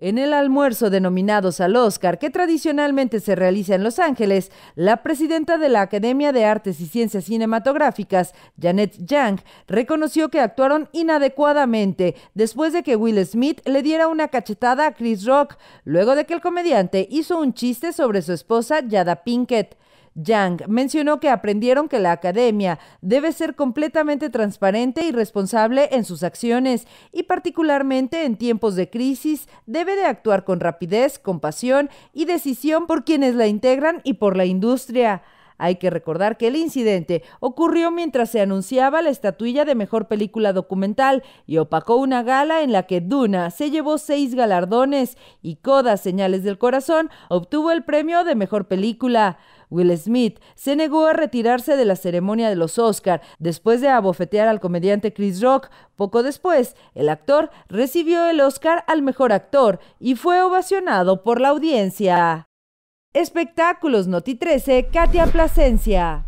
En el almuerzo denominados al Oscar, que tradicionalmente se realiza en Los Ángeles, la presidenta de la Academia de Artes y Ciencias Cinematográficas, Janet Young, reconoció que actuaron inadecuadamente después de que Will Smith le diera una cachetada a Chris Rock, luego de que el comediante hizo un chiste sobre su esposa Yada Pinkett. Yang mencionó que aprendieron que la academia debe ser completamente transparente y responsable en sus acciones y particularmente en tiempos de crisis debe de actuar con rapidez, compasión y decisión por quienes la integran y por la industria. Hay que recordar que el incidente ocurrió mientras se anunciaba la estatuilla de mejor película documental y opacó una gala en la que Duna se llevó seis galardones y Coda Señales del Corazón obtuvo el premio de mejor película. Will Smith se negó a retirarse de la ceremonia de los Oscar después de abofetear al comediante Chris Rock. Poco después, el actor recibió el Oscar al mejor actor y fue ovacionado por la audiencia. Espectáculos Noti 13, Katia Plasencia.